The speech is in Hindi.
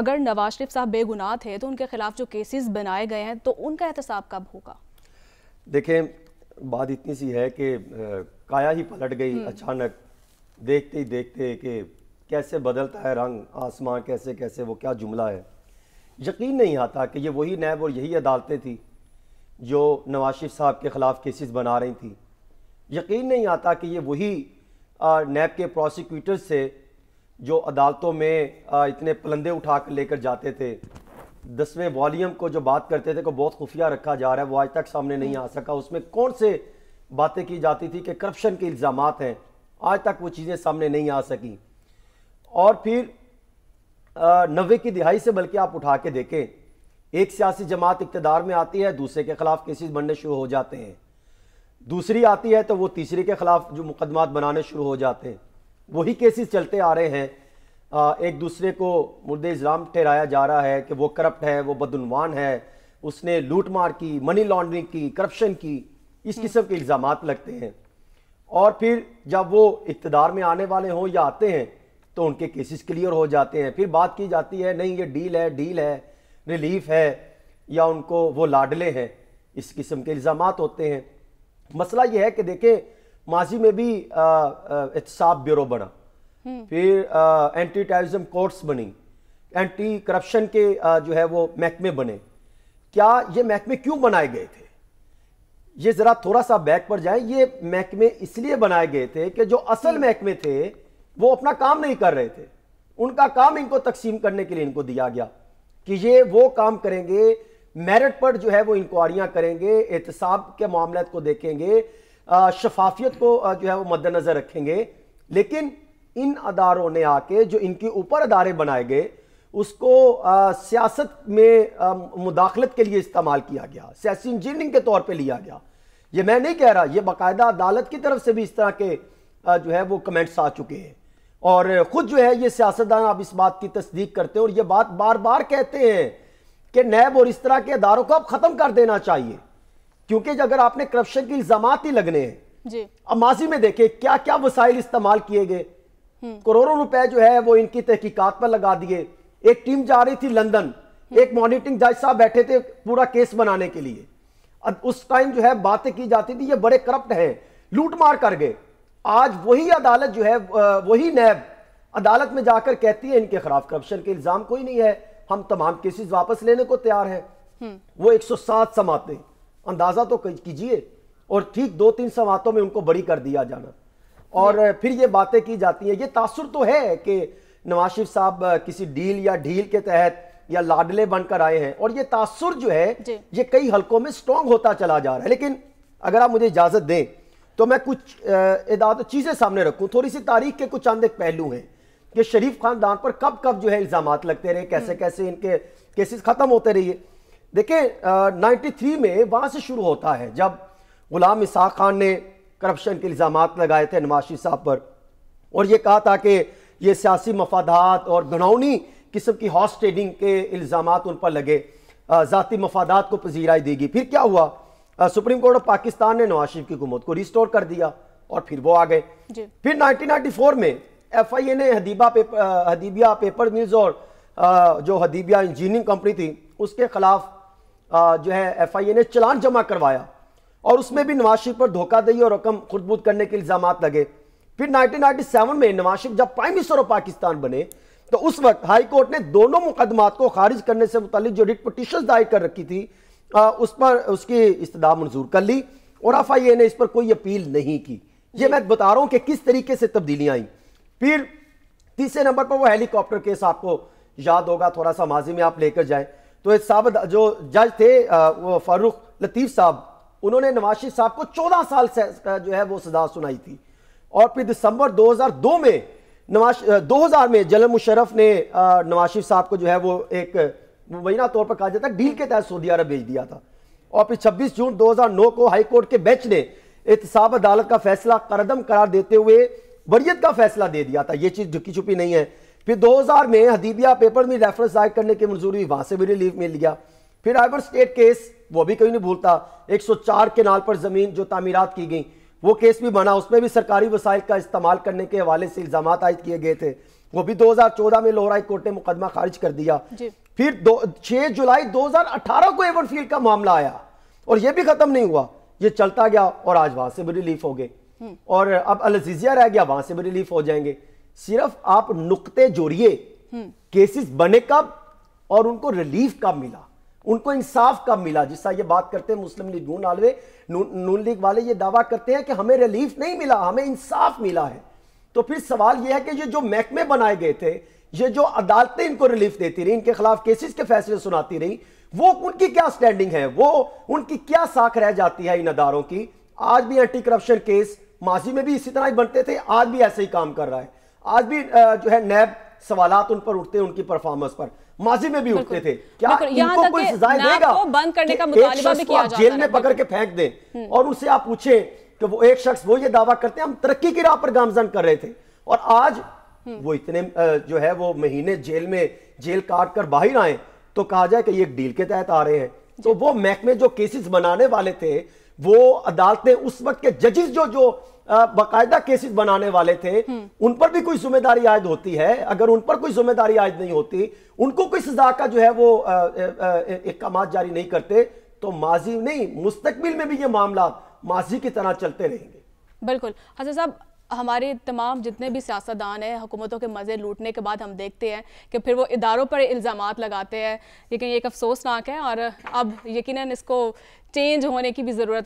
अगर नवाज शरीफ साहब बेगुनाह थे तो उनके खिलाफ जो केसेस बनाए गए हैं तो उनका एहतसाब कब होगा देखें बात इतनी सी है कि काया ही पलट गई हम्म। अचानक देखते ही देखते कि कैसे बदलता है रंग आसमां कैसे कैसे वो क्या जुमला है यकीन नहीं आता कि ये वही नैब और यही अदालतें थी जो नवाज शरीफ साहब के ख़िलाफ़ केसेस बना रही थी यकीन नहीं आता कि ये वही नैब के प्रोसिक्यूटर से जो अदालतों में इतने पलंदे उठा कर लेकर जाते थे दसवें वॉलीम को जो बात करते थे को बहुत खुफिया रखा जा रहा है वो आज तक सामने नहीं आ सका उसमें कौन से बातें की जाती थी कि करप्शन के इल्ज़ाम हैं आज तक वो चीज़ें सामने नहीं आ सकी और फिर नबे की दिहाई से बल्कि आप उठा के देखें एक सियासी जमात इकतदार में आती है दूसरे के ख़िलाफ़ केसेस बनने शुरू हो जाते हैं दूसरी आती है तो वो तीसरे के ख़िलाफ़ जो मुकदमात बनाने शुरू हो जाते हैं वही केसेस चलते आ रहे हैं एक दूसरे को मुर्दे इस्लाम ठहराया जा रहा है कि वो करप्ट है वो बदनवान है उसने लूट मार की मनी लॉन्ड्रिंग की करप्शन की इस किस्म के इल्ज़ाम लगते हैं और फिर जब वो इकतदार में आने वाले हों या आते हैं तो उनके केसेस क्लियर हो जाते हैं फिर बात की जाती है नहीं ये डील है डील है रिलीफ है या उनको वो लाडले हैं इस किस्म के इल्ज़ाम होते हैं मसला ये है कि देखें माजी में भी एहतसाब ब्यूरो बना हम्म। फिर एंटी टेरिज्म कोर्ट्स बनी एंटी करप्शन के आ, जो है वो महकमे बने क्या ये महकमे क्यों बनाए गए थे ये ज़रा थोड़ा सा बैक पर जाए ये महकमे इसलिए बनाए गए थे कि जो असल हम्म। महकमे थे वो अपना काम नहीं कर रहे थे उनका काम इनको तकसीम करने के लिए इनको दिया गया कि ये वो काम करेंगे मेरिट पर जो है वो इंक्वायरियां करेंगे एहतसाब के मामला को देखेंगे शफाफियत को जो है वो मद्देनज़र रखेंगे लेकिन इन अदारों ने आके जो इनके ऊपर अदारे बनाए गए उसको सियासत में मुदाखलत के लिए इस्तेमाल किया गया सियासी इंजीनियरिंग के तौर पर लिया गया ये मैं नहीं कह रहा ये बाकायदा अदालत की तरफ से भी इस तरह के जो है वो कमेंट्स आ चुके हैं और ख़ुद जो है ये सियासतदान आप इस बात की तस्दीक करते हैं और ये बात बार बार कहते हैं कि नैब और इस तरह के अदारों को अब ख़त्म कर देना चाहिए क्योंकि अगर आपने करप्शन के इल्जाम ही लगने हैं अब माजी में देखे क्या क्या वसाइल इस्तेमाल किए गए हम्म। करोड़ों रुपए जो है वो इनकी तहकीकात पर लगा दिए एक टीम जा रही थी लंदन हम्म। एक मॉनिटरिंग जज साहब बैठे थे पूरा केस बनाने के लिए अब उस टाइम जो है बातें की जाती थी ये बड़े करप्ट हैं लूटमार कर गए आज वही अदालत जो है वही नैब अदालत में जाकर कहती है इनके खिलाफ करप्शन के इल्जाम कोई नहीं है हम तमाम केसेस वापस लेने को तैयार हैं हम्म। वो 107 समाते अंदाज़ा तो कीजिए और ठीक दो तीन सवातों में उनको बड़ी कर दिया जाना और फिर ये बातें की जाती हैं ये तासुर तो है कि नवाज शरीफ साहब किसी डील या ढील के तहत या लाडले बनकर आए हैं और ये तासुर जो है ये कई हलकों में स्ट्रॉन्ग होता चला जा रहा है लेकिन अगर आप मुझे इजाज़त दें तो मैं कुछ इदाद चीज़ें सामने रखूँ थोड़ी सी तारीख के कुछ चंद एक पहलू हैं कि शरीफ खानदान पर कब कब जो है इल्ज़ाम लगते रहे हम्म। कैसे कैसे इनके केसेस ख़त्म होते रहिए देखिए नाइन्टी थ्री में वहाँ से शुरू होता है जब गुलाम इसाक खान ने करप्शन के इल्ज़ाम लगाए थे नवाशी साहब पर और ये कहा था कि ये सियासी मफादात और घनौनी किस्म की हॉर्स ट्रेडिंग के इल्ज़ाम उन पर लगे ज़ाती मफादात को पजीराई देगी फिर क्या हुआ आ, सुप्रीम कोर्ट ऑफ पाकिस्तान ने नवाज शरीफ की हुकूमत को रिस्टोर कर दिया और फिर वो आ गए फिर 1994 में एफ आई ए ने हदीबा पेपर हदीबिया पेपर मिल्स और आ, जो हदीबिया इंजीनियरिंग कंपनी थी उसके खिलाफ जो है एफ आई ए ने चलान जमा करवाया और उसमें भी नवाज शरीफ पर धोखाधड़ी और रकम खुदबुद करने के इल्जाम लगे फिर 1997 में नवाज शरीफ जब प्राइम मिनिस्टर ऑफ पाकिस्तान बने तो उस वक्त हाई कोर्ट ने दोनों मुकदमात को खारिज करने से मुतल जो रिट पटिशन दायर कर रखी थी आ, उस पर उसकी इस्तः मंजूर कर ली और एफ आई ए ने इस पर कोई अपील नहीं की ये मैं बता रहा हूँ कि किस तरीके से तब्दीलियाँ आई फिर तीसरे नंबर पर वो हेलीकॉप्टर केस आपको याद होगा थोड़ा सा माजी में आप लेकर जाएं तो साबित जो जज थे वो फारूक लतीफ़ साहब उन्होंने नवाशी साहब को चौदह साल से जो है वो सजा सुनाई थी और फिर दिसंबर 2002 में दो 2000 में जलम मुशरफ ने नवाशी साहब को जो है वो एक मुबैना तौर पर कहा जाता है डील के तहत सऊदी अरब भेज दिया था और फिर 26 जून 2009 को हाई कोर्ट के बेंच ने एहतसाब अदालत का फैसला करदम करार देते हुए वरीत का फैसला दे दिया था ये चीज़ झुकी छुपी नहीं है फिर 2000 में हदीबिया पेपर में रेफरेंस दायर करने की मंजूरी वहां से भी रिलीफ मिल गया फिर हाइबर स्टेट केस वो भी कहीं नहीं भूलता 104 के नाल पर जमीन जो तमीरत की गई वो केस भी बना उसमें भी सरकारी वसाइल का इस्तेमाल करने के हवाले से इल्जाम आयद किए गए थे वो भी 2014 में लोहरा कोर्ट ने मुकदमा खारिज कर दिया फिर दो छह जुलाई 2018 को एवर फील्ड का मामला आया और ये भी खत्म नहीं हुआ ये चलता गया और आज वहां से भी रिलीफ हो गए हम्म। और अब अलजीजिया रह गया वहां से भी रिलीफ हो जाएंगे सिर्फ आप नुकते जोड़िए हम्म। केसेस बने कब और उनको रिलीफ कब मिला उनको इंसाफ कब मिला जिसका ये बात करते हैं मुस्लिम लीग नून आलवे नून लीग वाले ये दावा करते हैं कि हमें रिलीफ नहीं मिला हमें इंसाफ मिला है तो फिर सवाल यह है कि ये जो महकमे बनाए गए थे ये जो अदालतें इनको रिलीफ देती रही इनके खिलाफ केसेस के फैसले सुनाती रही वो उनकी क्या स्टैंडिंग है वो उनकी क्या साख रह जाती है इन अदारों की आज भी एंटी करप्शन केस माजी में भी इसी तरह ही बनते थे आज भी ऐसे ही काम कर रहा है आज भी जो है नैब सवाल उन पर उठते हैं उनकी परफॉर्मेंस पर माजी में भी उठते थे क्या इनको कोई सजाएं देगा बंद करने का मुतालबा भी किया जाता जेल में पकड़ के फेंक दें हम्म। और उसे आप पूछे कि वो एक शख्स वो ये दावा करते हैं हम तरक्की की राह पर गामजन कर रहे थे और आज हम्म। वो इतने जो है वो महीने जेल में जेल काट कर बाहर आए तो कहा जाए कि ये एक डील के तहत आ रहे हैं तो वो महकमे जो केसेस बनाने वाले थे वो अदालतें उस वक्त के जजेस जो जो बाकायदा केसेस बनाने वाले थे हम्म। उन पर भी कोई जिम्मेदारी आयद होती है अगर उन पर कोई जिम्मेदारी आयद नहीं होती उनको कोई सजा का जो है वो इकाम जारी नहीं करते तो माजी नहीं मुस्तबिल में भी ये मामला माजी की तरह चलते रहेंगे बिल्कुल हजर अच्छा साहब हमारे तमाम जितने भी सियासतदान हैं हुकूमतों के मज़े लूटने के बाद हम देखते हैं कि फिर वो इदारों पर इल्ज़ाम लगाते हैं लेकिन ये एक अफसोसनाक है और अब यकीन इसको चेंज होने की भी ज़रूरत